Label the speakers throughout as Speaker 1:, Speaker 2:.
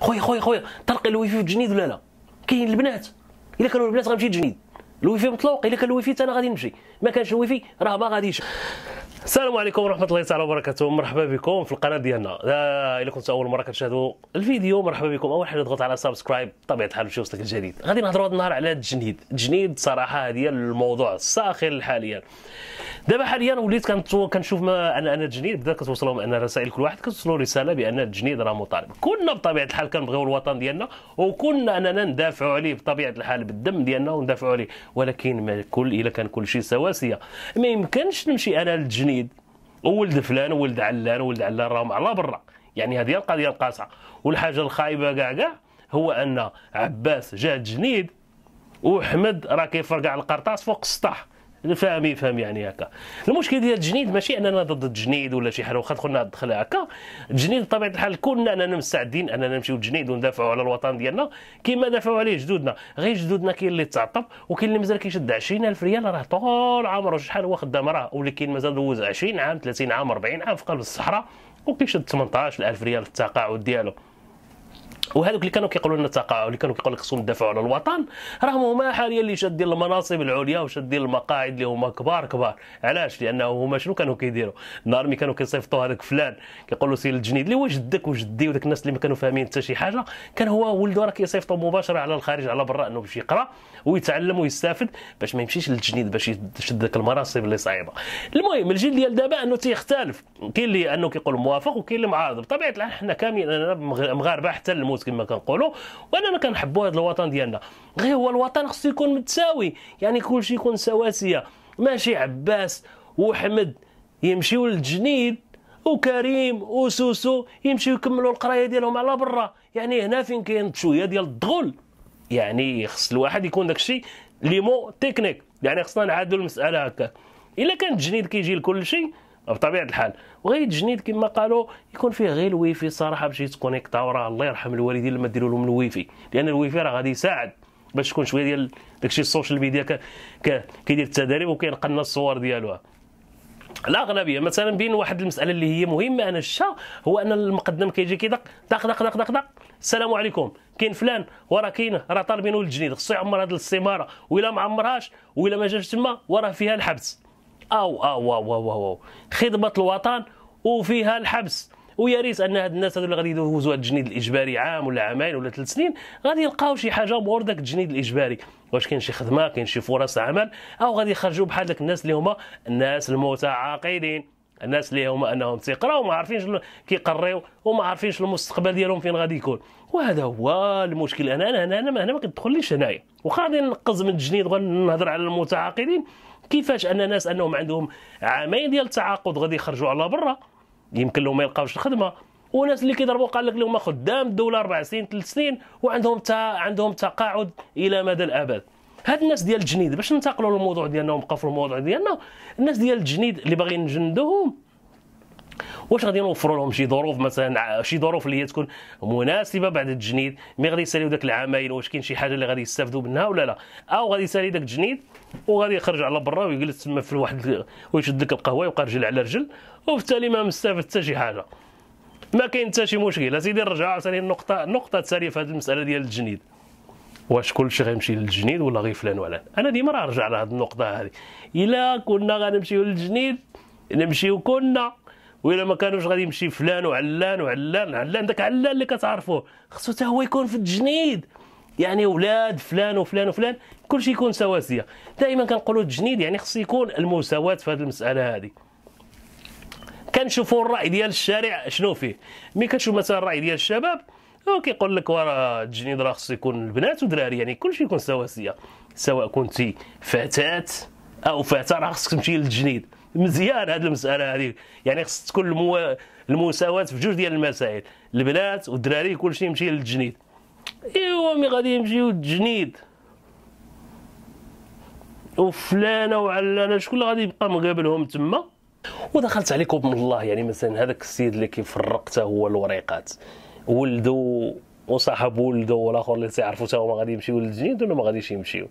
Speaker 1: خويا خويا خويا تلقي الوي في التجنيد ولا لا كاين البنات الا كانوا البنات غنمشي الوي في مطلوق الا كان الويفي انا غادي نمشي ما كانش في راه ما غاديش السلام عليكم ورحمه الله تعالى وبركاته مرحبا بكم في القناه ديالنا آه، الا كنت اول مره كتشاهدوا الفيديو مرحبا بكم اول حاجه اضغط على سبسكرايب بطبيعه الحال باش يوصلك الجديد غادي نهضروا هذا النهار على التجنيد التجنيد صراحه هذه الموضوع الساخن حاليا دابا حاليا وليت كنشوف ما انا انا التجنيد بدا كتوصلهم ان رسائل كل واحد كتوصلوا رساله بان التجنيد راه مطالب كنا بطبيعه الحال كنبغيو الوطن ديالنا وكنا اننا ندافعوا عليه بطبيعه الحال بالدم ديالنا وندافعوا عليه ولكن ما كل الا كان كل شيء سواسيه ما يمكنش نمشي انا للتجنيد ولد فلان ولد علان ولد علان راهم على برا يعني هذه القضيه القاصعه والحاجه الخايبه كاع كاع هو ان عباس جا تجنيد وحمد راه كيفرقع القرطاس فوق السطح فاهم يفهم يعني هكا المشكل ديال التجنيد ماشي اننا ضد التجنيد ولا شي حاجه واخا دخلنا دخل هكا التجنيد بطبيعه الحال كلنا اننا مستعدين اننا نمشيو للتجنيد وندافعوا على الوطن ديالنا كما دافعوا عليه جدودنا غير جدودنا كاين اللي تعطب وكاين اللي مازال كيشد 20000 ريال راه طول عمره شحال هو خدام راه واللي كاين مازال دوز 20 عام 30 عام 40 عام في قلب الصحراء وكيشد 18000 ريال في التقاعد ديالو وهذوك اللي كانوا كيقولوا لنا التقاعد اللي كانوا كيقولوا لك خصهم يدافعوا على الوطن راهم هما حاليا اللي شادين المناصب العليا وشادين المقاعد اللي هما كبار كبار علاش لانه هما شنو كانوا كيديروا النهار ملي كانوا كيصيفطوا هذاك فلان كيقول له سير الجنيد اللي هو جدك وجدي وداك الناس اللي ما كانوا فاهمين حتى شي حاجه كان هو ولده راه كيصيفطوا مباشره على الخارج على برا انه باش يقرا ويتعلم ويستافد باش ما يمشيش للجنيد باش يشد ذاك المناصب اللي صعيبه المهم الجيل ديال دابا انه تيختلف كاين اللي انه كيقول موافق وكاين اللي معارض بطبيعه الحال حنا كاملين مغاربه حتى الناموس كما كنقولوا واننا كنحبوا هذا الوطن ديالنا غير هو الوطن خصو يكون متساوي يعني كل شيء يكون سواسيه ماشي عباس وحمد يمشيوا للتجنيد وكريم وسوسو يمشيوا يكملوا القرايه ديالهم على برا يعني هنا فين كاين شويه ديال الضغول يعني خص الواحد يكون داكشي مو تكنيك يعني خصنا نعادلوا المساله هكا الا كان التجنيد كيجي لكل شيء بطبيعه الحال وغير التجنيد كما قالوا يكون فيه غير الويفي صراحه باش يتكونيكتا وراه الله يرحم الوالدين لما ديروا لهم الويفي لان الويفي راه غادي يساعد باش تكون شويه ديال داكشي السوشيال ميديا ك... ك... كيدير التدريب وكينقلنا الصور ديالها الاغلبيه مثلا بين واحد المساله اللي هي مهمه انا الشا هو ان المقدم كيجي كيدق دق دق دق دق دق السلام عليكم كاين فلان وراه كاين راه طالبينو للجنيد خصو يعمر هذه الاستماره ولا ما عمرهاش ولا ما جاش تما وراه فيها الحبس أو أو أو أو, أو, أو. خدمة الوطن وفيها الحبس ويا ريت ان هاد الناس هادو اللي غادي يدوزوا هاد التجنيد الاجباري عام ولا عامين ولا ثلاث سنين غادي يلقاو شي حاجه مور داك التجنيد الاجباري واش كاين شي خدمه كاين شي فرص عمل او غادي يخرجوا بحال داك الناس اللي هما الناس المتعاقدين الناس اللي هما انهم تيقراو وما عارفينش كيقريو وما عارفينش المستقبل ديالهم فين غادي يكون وهذا هو المشكل انا انا انا, أنا ما كندخليش هنايا واخا غادي ننقز من التجنيد ونهضر على المتعاقدين كيفاش ان ناس انهم عندهم عامين ديال التعاقد غادي يخرجوا على برا يمكن لهم ما يلقاوش الخدمه وناس اللي كيضربوا قال لك لهم خدام الدوله اربع سنين ثلاث سنين وعندهم تا عندهم تقاعد الى مدى الابد هاد الناس ديال الجنيد باش ننتقلوا للموضوع ديالنا ونبقاو في الموضوع ديالنا الناس ديال الجنيد اللي باغيين نجندوهم واش غادي نوفروا لهم شي ظروف مثلا شي ظروف اللي هي تكون مناسبه بعد التجنيد مي غادي يساليو داك العامين واش كاين شي حاجه اللي غادي يستافدوا منها ولا لا او غادي يسالي داك التجنيد وغادي يخرج على برا ويجلس تما في واحد ويشد لك القهوه ويبقى رجل على رجل وبالتالي ما مستافد حتى شي حاجه ما كاين حتى شي مشكل اسيدي نرجع ثاني النقطه النقطه ثانية في هذه المساله ديال التجنيد واش كلشي غيمشي للجنيد ولا غير فلان ولا انا ديما راه نرجع لهاد النقطه هذه الا كنا غنمشيو للجنيد نمشيو كنا وإلا ما كانوش غادي يمشي فلان وعلان وعلان علان داك علان اللي كتعرفوه خصو حتى هو يكون في التجنيد يعني ولاد فلان وفلان وفلان كلشي يكون سواسيه دائما كنقولوا التجنيد يعني خصو يكون المساواه في هذه المساله هذه كنشوفوا الراي ديال الشارع شنو فيه ملي كتشوف مثلا الراي ديال الشباب هو كيقول لك وراه التجنيد راه خصو يكون البنات ودراري يعني كلشي يكون سواسيه سواء كنتي فتاه او فتاه راه خصك تمشي للتجنيد مزيان هذه المساله هذه يعني خص تكون المو... المساواه في جوج ديال المسائل البنات والدراري كل شيء يمشي للتجنيد ايوا مي غادي يمشيو للتجنيد وفلانه وعلانه شكون اللي غادي يبقى مقابلهم تما ودخلت عليكم الله يعني مثلا هذاك السيد اللي كيفرق حتى هو الوريقات ولده وصاحب ولده والاخر اللي تيعرفوا حتى هما غادي يمشيو للتجنيد ولا ما غاديش يمشيو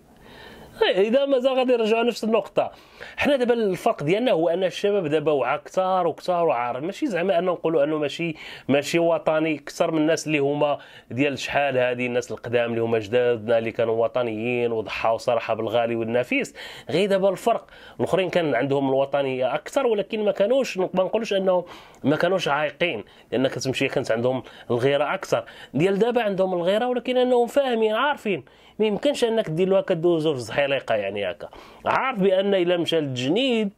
Speaker 1: إيه، اذا مازال غادي يرجعوا نفس النقطه حنا دابا الفرق ديالنا هو ان الشباب دابا وعى كثار وكثار وعار ماشي زعما ان نقولوا انه ماشي ماشي وطني اكثر من الناس اللي هما ديال شحال هذه الناس القدام اللي هما جدادنا اللي كانوا وطنيين وضحاوا صراحه بالغالي والنفيس غير دابا الفرق الاخرين كان عندهم الوطنيه اكثر ولكن ما كانوش ما نقولوش انهم ما كانوش عايقين لان كتمشي كانت عندهم الغيره اكثر ديال دابا عندهم الغيره ولكن انهم فاهمين عارفين ما يمكنش انك دير له كدوزو في الحليقه يعني هكا عارف بان الا مشى للتجنيد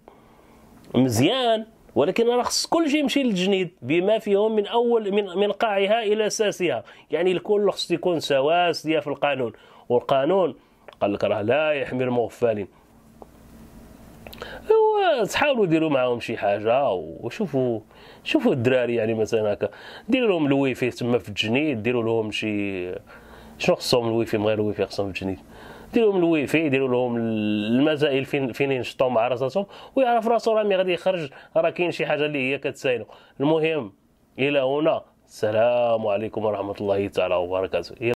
Speaker 1: مزيان ولكن راه خص كل شيء يمشي للجنيد بما فيهم من اول من من قاعها الى اساسها يعني الكل خص يكون سواسيه في القانون والقانون قال لك راه لا يحمي المغفلين هو تحاولوا ديروا معاهم شي حاجه وشوفوا شوفوا الدراري يعني مثلا هكا ديروا لهم الويفي تما في الجنيد ديروا لهم شي شنو خصهم الويفي من غير الويفي خصهم في الجنيد يدير لهم الوي فاي يديروا لهم المسائل فين فين ينشطوا مع راساتهم ويعرف راسو راه غادي يخرج راه كاين شي حاجه اللي هي كتساينو المهم الى هنا السلام عليكم ورحمه الله تعالى وبركاته